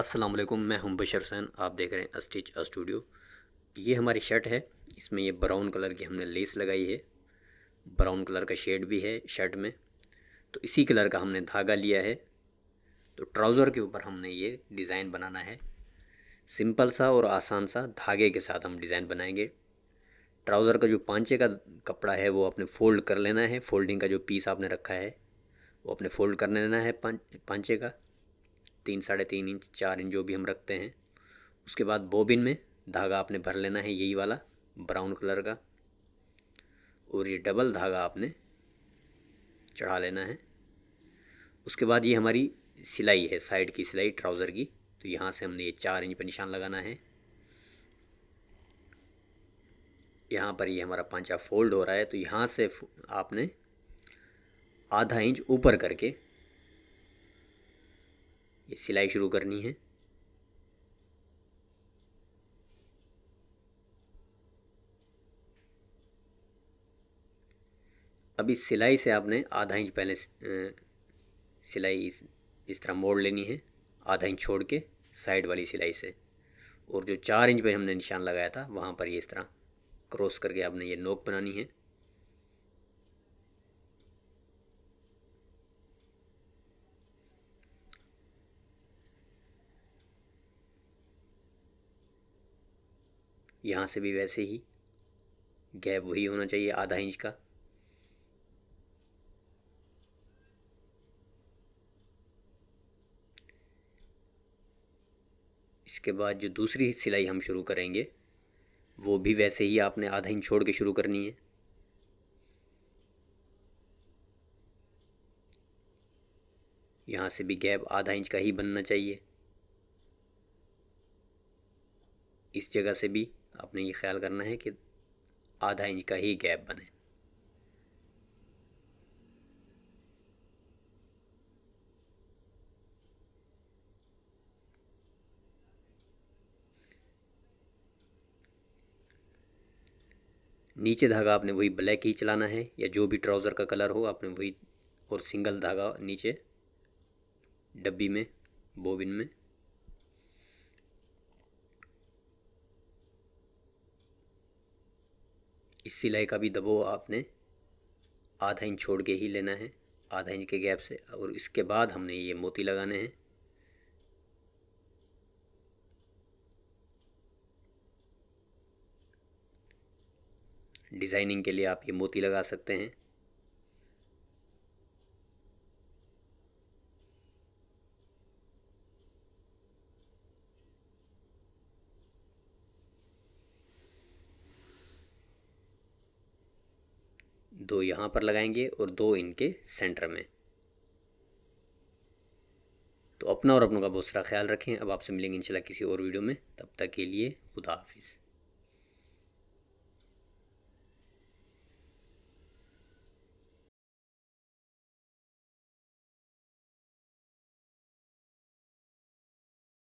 अस्सलाम वालेकुम मैं हूं बशर सैन आप देख रहे हैं अस्टिच स्टूडियो ये हमारी शर्ट है इसमें ये ब्राउन कलर की हमने लेस लगाई है ब्राउन कलर का शेड भी है शर्ट में तो इसी कलर का हमने धागा लिया है तो ट्राउज़र के ऊपर हमने ये डिज़ाइन बनाना है सिंपल सा और आसान सा धागे के साथ हम डिज़ाइन बनाएंगे ट्राउज़र का जो पांचे का कपड़ा है वो आपने फ़ोल्ड कर लेना है फोल्डिंग का जो पीस आपने रखा है वो अपने फ़ोल्ड कर लेना है पांचे का तीन साढ़े तीन इंच चार इंच जो भी हम रखते हैं उसके बाद बोबिन में धागा आपने भर लेना है यही वाला ब्राउन कलर का और ये डबल धागा आपने चढ़ा लेना है उसके बाद ये हमारी सिलाई है साइड की सिलाई ट्राउज़र की तो यहाँ से हमने ये चार इंच पर निशान लगाना है यहाँ पर ये हमारा पांचा फोल्ड हो रहा है तो यहाँ से आपने आधा इंच ऊपर करके ये सिलाई शुरू करनी है अब इस सिलाई से आपने आधा इंच पहले सिलाई इस इस तरह मोड़ लेनी है आधा इंच छोड़ के साइड वाली सिलाई से और जो चार इंच पे हमने निशान लगाया था वहाँ पर ये इस तरह क्रॉस करके आपने ये नोक बनानी है यहाँ से भी वैसे ही गैप वही होना चाहिए आधा इंच का इसके बाद जो दूसरी सिलाई हम शुरू करेंगे वो भी वैसे ही आपने आधा इंच छोड़ के शुरू करनी है यहाँ से भी गैप आधा इंच का ही बनना चाहिए इस जगह से भी आपने ये ख्याल करना है कि आधा इंच का ही गैप बने नीचे धागा आपने वही ब्लैक ही चलाना है या जो भी ट्राउज़र का कलर हो आपने वही और सिंगल धागा नीचे डब्बी में बोबिन में इस सिलाई का भी दबो आपने आधा इंच छोड़ के ही लेना है आधा इंच के गैप से और इसके बाद हमने ये मोती लगाने हैं डिज़ाइनिंग के लिए आप ये मोती लगा सकते हैं दो यहाँ पर लगाएंगे और दो इनके सेंटर में तो अपना और अपनों का बहुत सारा ख्याल रखें अब आपसे मिलेंगे इंशाल्लाह किसी और वीडियो में तब तक के लिए खुदा हाफिज़